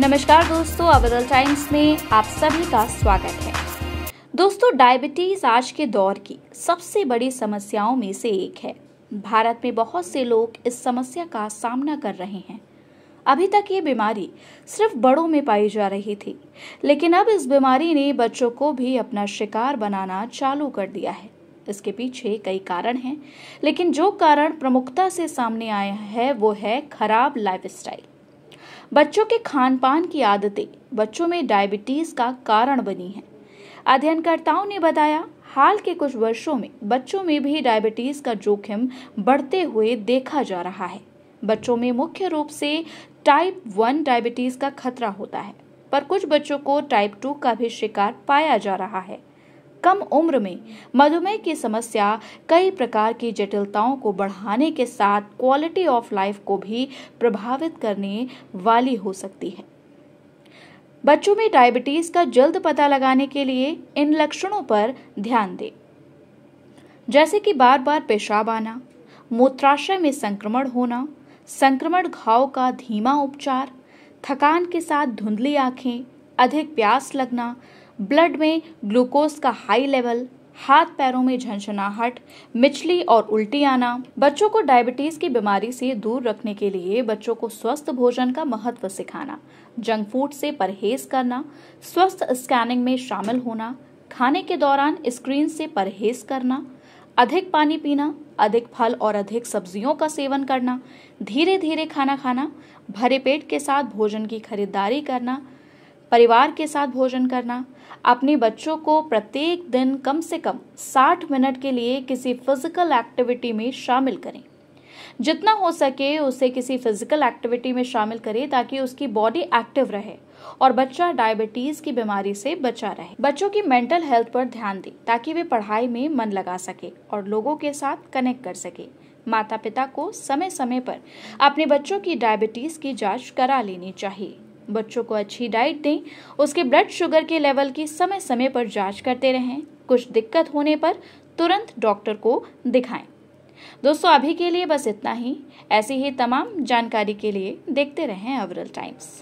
नमस्कार दोस्तों अबदल टाइम्स में आप सभी का स्वागत है दोस्तों डायबिटीज आज के दौर की सबसे बड़ी समस्याओं में से एक है भारत में बहुत से लोग इस समस्या का सामना कर रहे हैं अभी तक ये बीमारी सिर्फ बड़ों में पाई जा रही थी लेकिन अब इस बीमारी ने बच्चों को भी अपना शिकार बनाना चालू कर दिया है इसके पीछे कई कारण हैं लेकिन जो कारण प्रमुखता से सामने आया है वो है खराब लाइफस्टाइल बच्चों के खान पान की आदतें बच्चों में डायबिटीज का कारण बनी है अध्ययनकर्ताओं ने बताया हाल के कुछ वर्षों में बच्चों में भी डायबिटीज का जोखिम बढ़ते हुए देखा जा रहा है बच्चों में मुख्य रूप से टाइप वन डायबिटीज का खतरा होता है पर कुछ बच्चों को टाइप टू का भी शिकार पाया जा रहा है कम उम्र में मधुमेह की समस्या कई प्रकार की जटिलताओं को बढ़ाने के साथ क्वालिटी ऑफ लाइफ को भी प्रभावित करने वाली हो सकती है बच्चों में डायबिटीज का जल्द पता लगाने के लिए इन लक्षणों पर ध्यान दें जैसे कि बार बार पेशाब आना मूत्राशय में संक्रमण होना संक्रमण घाव का धीमा उपचार थकान के साथ धुंधली आंखें अधिक प्यास लगना ब्लड में ग्लूकोज का हाई लेवल हाथ पैरों में झनझनाहट मिचली और उल्टी आना बच्चों को डायबिटीज की बीमारी से दूर रखने के लिए बच्चों को स्वस्थ भोजन का महत्व सिखाना जंक फूड से परहेज करना स्वस्थ स्कैनिंग में शामिल होना खाने के दौरान स्क्रीन से परहेज करना अधिक पानी पीना अधिक फल और अधिक सब्जियों का सेवन करना धीरे धीरे खाना खाना भरे पेट के साथ भोजन की खरीदारी करना परिवार के साथ भोजन करना अपने बच्चों को प्रत्येक दिन कम से कम 60 मिनट के लिए किसी फिजिकल एक्टिविटी में शामिल करें जितना हो सके उसे किसी फिजिकल एक्टिविटी में शामिल करें ताकि उसकी बॉडी एक्टिव रहे और बच्चा डायबिटीज की बीमारी से बचा रहे बच्चों की मेंटल हेल्थ पर ध्यान दें ताकि वे पढ़ाई में मन लगा सके और लोगों के साथ कनेक्ट कर सके माता पिता को समय समय पर अपने बच्चों की डायबिटीज की जांच करा लेनी चाहिए बच्चों को अच्छी डाइट दें उसके ब्लड शुगर के लेवल की समय समय पर जांच करते रहें कुछ दिक्कत होने पर तुरंत डॉक्टर को दिखाएं दोस्तों अभी के लिए बस इतना ही ऐसी ही तमाम जानकारी के लिए देखते रहें अवरल टाइम्स